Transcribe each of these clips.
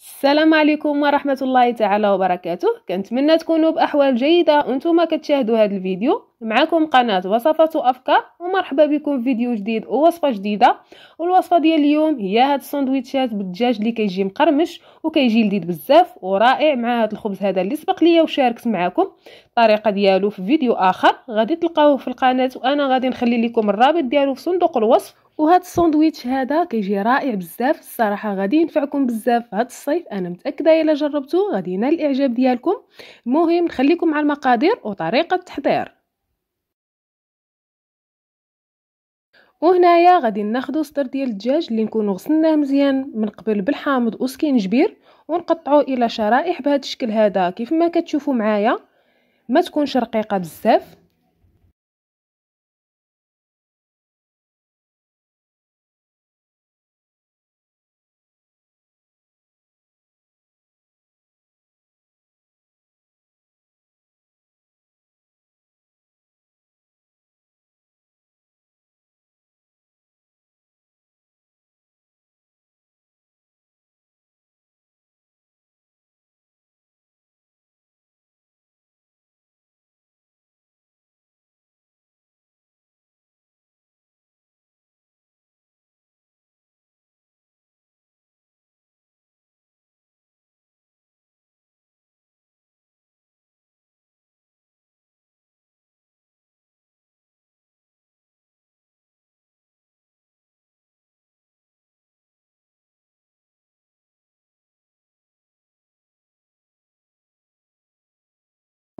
السلام عليكم ورحمة الله تعالى وبركاته كنتمنى تكونوا بأحوال جيدة وانتم كتشاهدوا هذا الفيديو معكم قناة وصفات وأفكار ومرحبا بكم في فيديو جديد ووصفة جديدة والوصفة ديال اليوم هي هاد السندويتشات بالدجاج اللي كيجي مقرمش وكيجي لذيذ بزاف ورائع مع هاد الخبز هذا اللي سبق ليا وشاركت معكم الطريقة ديالو في فيديو آخر غادي تلقاوه في القناة وأنا غادي نخلي لكم الرابط ديالو في صندوق الوصف وهذا الساندويتش هذا كيجي رائع بزاف الصراحه غادي ينفعكم بزاف هاد الصيف انا متاكده الا جربتوه غادي ينال الاعجاب ديالكم المهم نخليكم مع المقادير وطريقه التحضير وهنايا غادي ناخدو سطر ديال الدجاج اللي نكونو غسلناه مزيان من قبل بالحامض وسكينجبير ونقطعوه الى شرائح بهذا الشكل هذا كيف ما كتشوفوا معايا ما تكونش رقيقه بزاف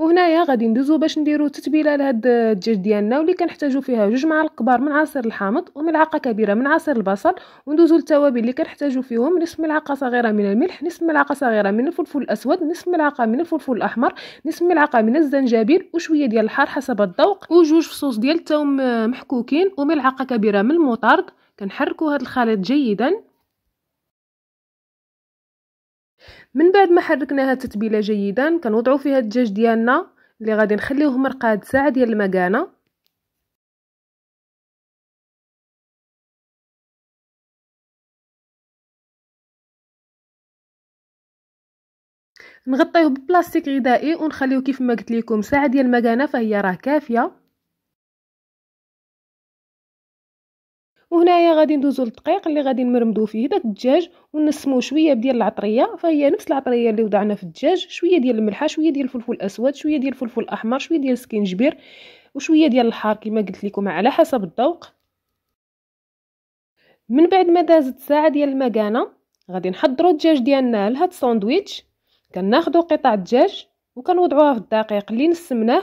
وهنايا غادي ندوزو باش نديرو تتبيله لهاد الدجاج ديالنا واللي كنحتاجو فيها جوج معالق كبار من عصير الحامض وملعقه كبيره من عصير البصل وندوزو للتوابل اللي كنحتاجو فيهم نصف ملعقه صغيره من الملح نصف ملعقه صغيره من الفلفل الاسود نصف ملعقه من الفلفل الاحمر نصف ملعقه من الزنجبيل وشويه ديال الحار حسب الذوق وجوج فصوص ديال الثوم محكوكين وملعقه كبيره من المطارد كنحركو هاد الخليط جيدا من بعد ما حركناها تتبيله جيدا كنوضعوا فيها الدجاج ديالنا اللي غادي نخليوه مرقاد ساعه ديال المكانه نغطيوه ببلاستيك غذائي ونخليه كيف ما قلت لكم ساعه ديال المكانه فهي راه كافيه وهنايا غادي ندوزو للدقيق اللي غادي نمرمدو فيه داك الدجاج ونسمو شويه ديال العطريه فهي نفس العطريه اللي وضعنا في الدجاج شويه ديال الملحه شويه ديال الفلفل الاسود شويه ديال الفلفل الاحمر شويه ديال السكينجبير وشويه ديال الحار كما قلت لكم على حسب الذوق من بعد ما دازت ساعه ديال المكانه غادي نحضروا الدجاج ديالنا لهاد الساندويتش كناخذوا قطع الدجاج وكنوضعوها في الدقيق اللي نسمناه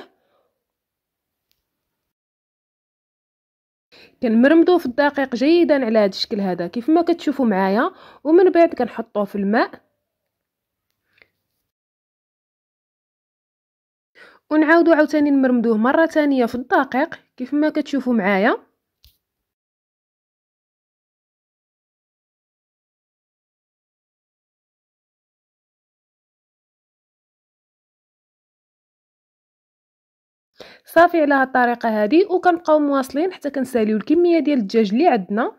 كنمرمدو في الدقيق جيدا على هذا الشكل هذا كيف ما كتشوفوا معايا ومن بعد كنحطوه في الماء ونعاودو عاوتاني نمرمدوه مره ثانيه في الدقيق كيف ما كتشوفوا معايا صافي على هالطريقه هذه وكنبقاو مواصلين حتى كنساليو الكميه ديال الدجاج اللي عندنا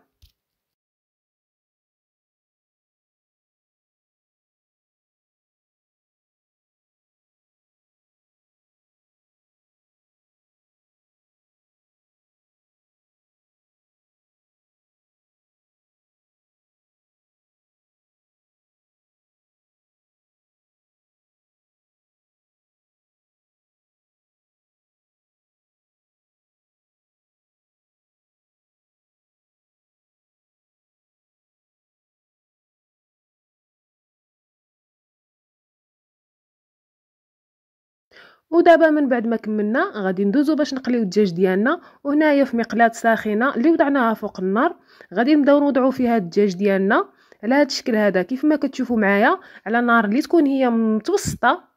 ودابا من بعد ما كملنا غادي ندوزو باش نقليو الدجاج ديالنا وهنايا في مقلاة ساخنه اللي وضعناها فوق النار غادي نبداو نوضعو فيها الدجاج ديالنا على هذا الشكل هذا كيف ما كتشوفوا معايا على نار اللي تكون هي متوسطه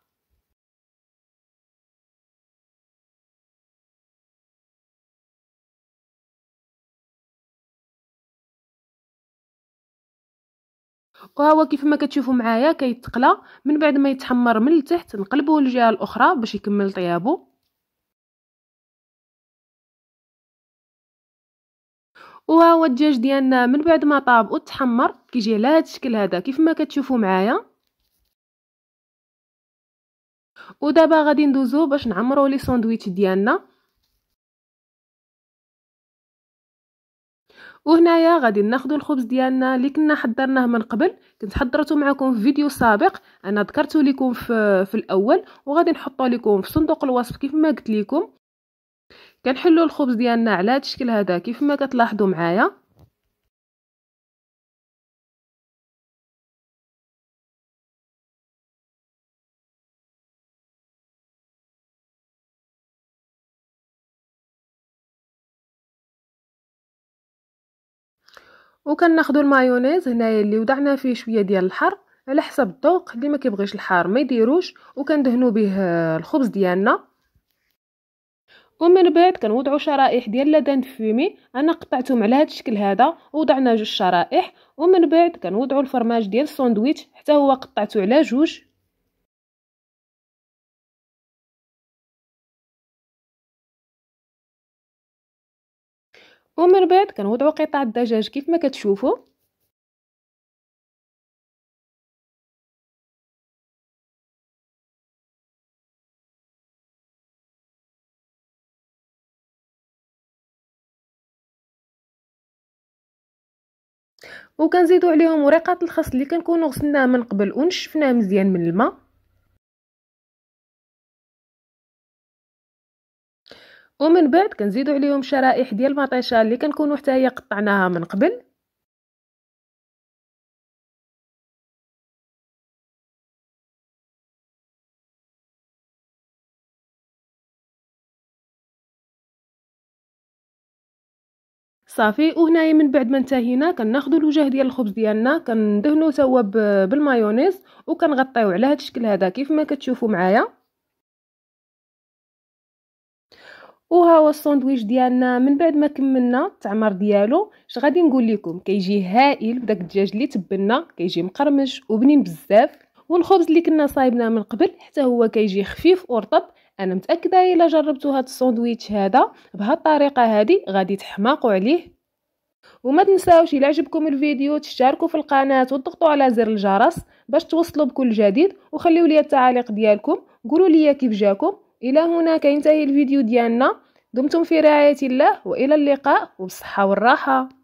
وهو كيف ما كتشوفوا معايا كيتقلى من بعد ما يتحمر من التحت نقلبوه للجهه الاخرى باش يكمل طيابو وهو الدجاج ديالنا من بعد ما طاب وتحمر كيجي على هذا الشكل هذا كيف ما كتشوفوا معايا ودابا غادي ندوزو باش نعمرو لي ساندويتش ديالنا وهنايا غادي ناخذ الخبز ديالنا اللي كنا حضرناه من قبل كنت حضرته معكم في فيديو سابق انا ذكرته لكم في, في الاول وغادي نحطه لكم في صندوق الوصف كيف ما قلت لكم كنحلوا الخبز ديالنا على هذا الشكل هذا كيف ما كتلاحظوا معايا وكناخذوا المايونيز هنايا اللي وضعنا فيه شويه ديال الحر على حسب الذوق اللي ما كيبغيش الحار ما يديروش وكندهنوا به الخبز ديالنا ومن بعد كنوضعوا شرائح ديال لادان فيمي انا قطعتهم على هذا الشكل هذا وضعنا جوج شرائح ومن بعد كنوضعوا الفرماج ديال الساندويتش حتى هو قطعته على جوج ومن بعد كنوضعوا قطع الدجاج كيف ما كتشوفوا وكنزيدوا عليهم ورقات الخس اللي كنكونوا غسلناه من قبل ونشفناه مزيان من الماء ومن بعد كنزيدو عليهم شرائح ديال المطيشه اللي كنكونو حتى هي قطعناها من قبل صافي وهنايا من بعد ما انتهينا كناخذوا الوجه ديال الخبز ديالنا كندهنوه توا بالمايونيز وكنغطيو على هذا الشكل هذا كيف ما كتشوفوا معايا وها هو الساندويتش ديالنا من بعد ما كملنا التعمار ديالو اش غادي نقول لكم كيجي هائل بداك الدجاج اللي تبلنا كيجي مقرمش وبنين بزاف والخبز اللي كنا صايبناه من قبل حتى هو كيجي خفيف ورطب انا متاكده الا جربتوا هاد الساندويتش هذا بهاد الطريقه هذه غادي تحماقوا عليه وما تنساوش الى عجبكم الفيديو تشتركوا في القناه وتضغطوا على زر الجرس باش توصلوا بكل جديد وخليوا لي التعاليق ديالكم قولوا لي كيف جاكم الى هنا كينتهي الفيديو ديالنا دمتم في رعايه الله والى اللقاء وبالصحه والراحه